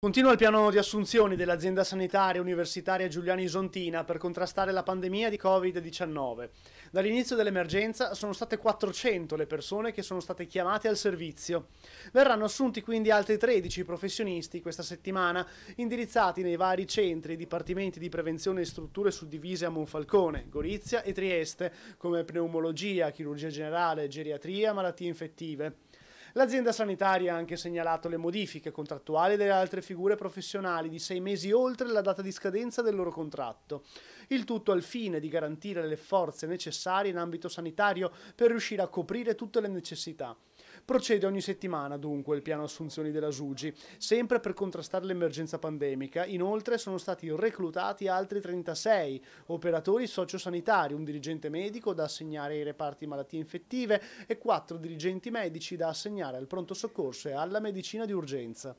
Continua il piano di assunzioni dell'azienda sanitaria universitaria Giuliani Isontina per contrastare la pandemia di Covid-19. Dall'inizio dell'emergenza sono state 400 le persone che sono state chiamate al servizio. Verranno assunti quindi altri 13 professionisti questa settimana, indirizzati nei vari centri e dipartimenti di prevenzione e strutture suddivise a Monfalcone, Gorizia e Trieste, come pneumologia, chirurgia generale, geriatria, e malattie infettive. L'azienda sanitaria ha anche segnalato le modifiche contrattuali delle altre figure professionali di sei mesi oltre la data di scadenza del loro contratto. Il tutto al fine di garantire le forze necessarie in ambito sanitario per riuscire a coprire tutte le necessità. Procede ogni settimana dunque il piano assunzioni della Sugi, sempre per contrastare l'emergenza pandemica. Inoltre sono stati reclutati altri 36 operatori sociosanitari, un dirigente medico da assegnare ai reparti malattie infettive e quattro dirigenti medici da assegnare al pronto soccorso e alla medicina di urgenza.